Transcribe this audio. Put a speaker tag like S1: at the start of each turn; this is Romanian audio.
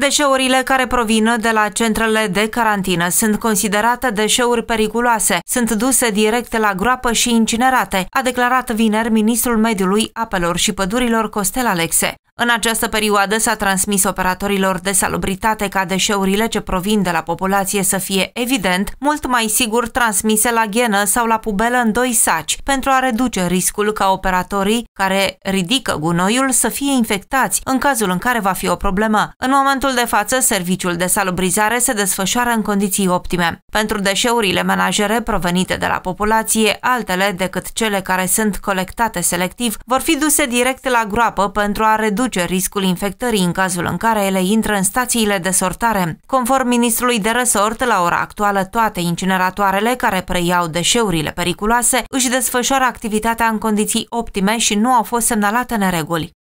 S1: Deșeurile care provin de la centrele de carantină sunt considerate deșeuri periculoase, sunt duse direct la groapă și incinerate, a declarat vineri ministrul mediului, apelor și pădurilor Costel Alexe. În această perioadă s-a transmis operatorilor de salubritate ca deșeurile ce provin de la populație să fie evident mult mai sigur transmise la ghenă sau la pubelă în doi saci, pentru a reduce riscul ca operatorii care ridică gunoiul să fie infectați în cazul în care va fi o problemă. În momentul de față, serviciul de salubrizare se desfășoară în condiții optime. Pentru deșeurile menajere provenite de la populație, altele decât cele care sunt colectate selectiv vor fi duse direct la groapă pentru a reduce reduce riscul infectării în cazul în care ele intră în stațiile de sortare. Conform ministrului de resort, la ora actuală, toate incineratoarele care preiau deșeurile periculoase își desfășoară activitatea în condiții optime și nu au fost semnalate nereguli.